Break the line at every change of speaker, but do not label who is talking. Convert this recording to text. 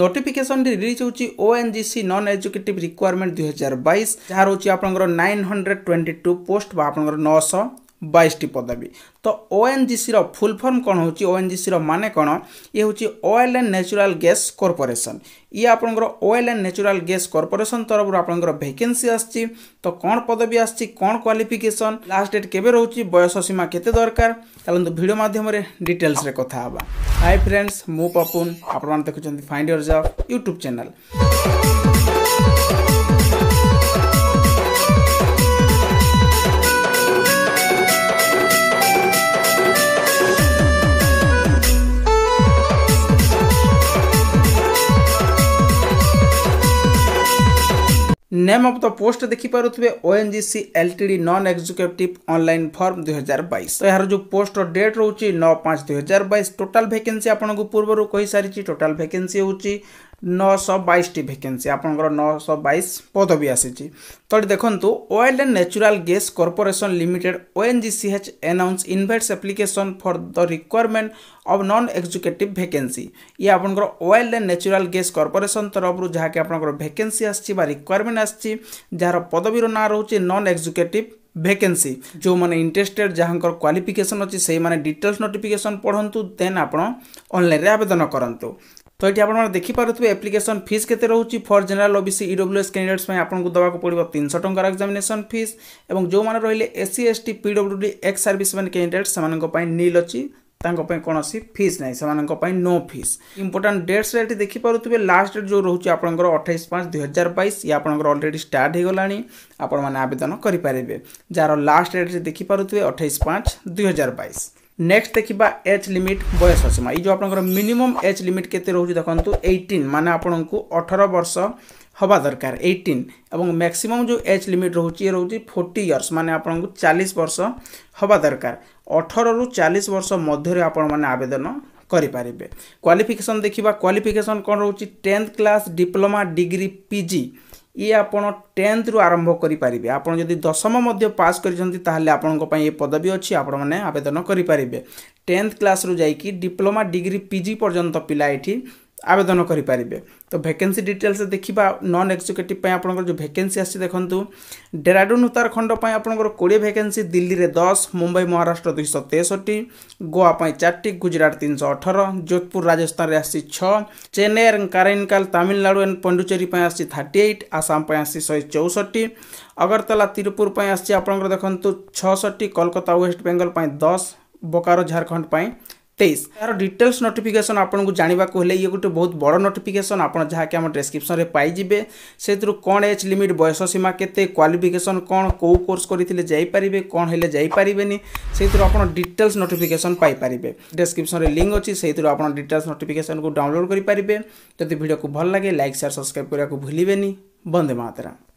notification release হচ্ছে ONGC non executive requirement দুই হাজার বাইশ যা রয়েছে আপনার nine hundred twenty two post বা আপনার নশহ বাইশটি পদবী তো ওএনজিসির ফুল ফর্ম କ'ଣ ହେଉଛି ଓଏନ୍ଜିସିର ମାନେ କ'ଣ ଇଏ ହେଉଛି oil and natural gas corporation ଇଏ ଆପଣଙ୍କର oil and natural gas corporation ତରଫରୁ ଆପଣଙ୍କର ଭେକେନ୍ସି ଆସିଛି ତ କ'ଣ ପଦବୀ ଆସିଛି କ'ଣ କ୍ୱାଲିଫିକେସନ୍ ଲାଷ୍ଟ ଡେଟ୍ କେବେ ରହୁଛି ବୟସ ସୀମା କେତେ ଦରକାର ଚାଲନ୍ତୁ ଭିଡ଼ିଓ ମାଧ୍ୟମରେ ଡିଟେଲ୍ସରେ କଥା ହେବା ହାଇ ଫ୍ରେଣ୍ଡସ୍ ମୁଁ ପପୁନ୍ ଆପଣମାନେ ଦେଖୁଛନ୍ତି find your job YouTube channel name of the post ଦେଖିପାରୁଥିବେ ONGC LTD non executive online form ଦୁଇହଜାର ବାଇଶ ତ ଏହାର ଯେଉଁ ପୋଷ୍ଟର ଡେଟ୍ ରହୁଛି ନଅ ପାଞ୍ଚ ଦୁଇହଜାର ବାଇଶ ଟୋଟାଲ୍ ଭ୍ୟାକେନ୍ସି ଆପଣଙ୍କୁ ପୂର୍ବରୁ କହିସାରିଛି ଟୋଟାଲ୍ ଭ୍ୟାକେନ୍ସି ହେଉଛି ନଅଶହ ବାଇଶଟି ଭେକେନ୍ସି ଆପଣଙ୍କର ନଅଶହ ବାଇଶ ପଦ ବି ଆସିଛି ତ ଏଠି ଦେଖନ୍ତୁ oil and natural gas corporation limited O N G C H announce invites application for the requirement of non executive vacancy ଇଏ ଆପଣଙ୍କର oil and natural gas corporation ତରଫରୁ ଯାହାକି ଆପଣଙ୍କର ଭେକେନ୍ସି ଆସିଛି ବା ରିକ୍ୱାରମେଣ୍ଟ ଆସିଛି ଯାହାର ପଦବୀର ନାଁ ରହୁଛି ନନ୍ ଏକ୍ଜିକ୍ୟୁଟିଭ୍ ভ্যাকেন্সি যে ইন্টারেস্টেড যাহর কোয়ালিফিকেসন অনেক সেই ডিটেলস নোটিফিকেসন পড়ু দেন আপনার অনলাইনে আবেদন করতু তো এটি আপনার দেখিপারে আপ্লিকেসন ফিজ কেতে রয়েছে for general OBC EWS candidates আপনার দেওয়া পড়ব তিনশো টাকার এক্সামিনেসন ফিজ এবং যে রহলে SC ST PWD ex service man candidates সে নিল অছি তাঁপাই কোণী ফিজ না সে নো ফিজ ইম্পর্টাট ডেটস এটি দেখিপারে লাস্ট ডেট যে রয়েছে আপনার অঠাইশ পাঁচ দুই হাজার বাইশ ইয়ে আপনার অলরেডি স্টার্ট হয়ে গলানি আপনার আবেদন করে যার লাস্ট ডেট দেখিপারে অঠাইশ পাঁচ দুই হাজার বাইশ नेक्स्ट देखा एज लिमिट सीमा जो आपण मिनिमम एज लिमिट केते रोजि देखु आपण को अठर वर्ष दरकार दर एवं मैक्सिमम जो एज लिमिट रोज्छ रोज फोर्टी इयर्स आप चालीस वर्ष हवा दरकार अठर रु चालीस वर्ष मध्य आपेदन गरिपारे क्वाफिकेसन देखा क्वाफिकेसन कौन र tenth class diploma degree PG ଇଏ ଆପଣ ଟେନ୍ଥରୁ ଆରମ୍ଭ କରିପାରିବେ ଆପଣ ଯଦି ଦଶମ ମଧ୍ୟ ପାସ୍ କରିଛନ୍ତି ତାହେଲେ ଆପଣଙ୍କ ପାଇଁ ଏ ପଦବୀ ଅଛି ଆପଣମାନେ ଆବେଦନ କରିପାରିବେ ଟେନ୍ଥ କ୍ଲାସ୍ରୁ ଯାଇକି ଡିପ୍ଲୋମା ଡିଗ୍ରୀ ପି ଜି ପର୍ଯ୍ୟନ୍ତ ପିଲା ଏଠି আবেদন କରିପାରିବେ ତ ଭେକେନ୍ସି ଡିଟେଲ୍ସ ଦେଖିବା ନନ୍ ଏକ୍ଜିକ୍ୟୁଟିଭ୍ ପାଇଁ ଆପଣଙ୍କର ଯେଉଁ ଭେକେନ୍ସି ଆସିଛି ଦେଖନ୍ତୁ ଡେରାଡୁନ୍ ଉତ୍ତାରଖଣ୍ଡ ପାଇଁ ଆପଣଙ୍କର କୋଡ଼ିଏ ଭେକେନ୍ସି ଦିଲ୍ଲୀରେ ଦଶ ମୁମ୍ବାଇ ମହାରାଷ୍ଟ୍ର ଦୁଇଶହ ତେଷଠି ଗୋଆ ପାଇଁ ଚାରିଟି ଗୁଜରାଟ ତିନିଶହ ଅଠର ଯୋଧପୁର ରାଜସ୍ଥାନରେ ଆସିଛି ଛଅ ଚେନ୍ନାଇ କାରେନକାଲ ତାମିଲନାଡ଼ୁ ଆଣ୍ଡ ପଣ୍ଡୁଚେରୀ ପାଇଁ ଆସିଛି ଥାର୍ଟି ଏଇଟ୍ ଆସାମ ପାଇଁ ଆସିଛି ଶହେ ଚଉଷଠି ଅଗରତାଲା ତିରୁପୁର ପାଇଁ ଆସିଛି ଆପଣଙ୍କର ଦେଖନ୍ତୁ ଛଅଷଠି କଲକତା ୱେଷ୍ଟ ବେଙ୍ଗଲ ପାଇଁ ଦଶ ବୋକାରୋ ଝାଡ଼ଖଣ୍ଡ ପାଇଁ तेईस यार डिटेल्स नोटिफिकेसन आपको जानवाक हेल्ले ये गोटे बहुत बड़ नोटिकेसन आप जहाँकि आम डेस्क्रिप्सन पाइबे से कौन एज लिमिट बयस सीमा केफिकेसन कौन कौ कोर्स करेंगे कौन हेल्ले जापरें से आप डिटेल्स नोटिफिकेसन पाइपर डेस्क्रिप्सन लिंक अच्छी से आप डिटेल्स नोटिकेसन को डाउनलोड करेंगे जदि भिडियो को भल लगे लाइक सेयार सब्सक्राइब करने को भूलें बंदे मातरा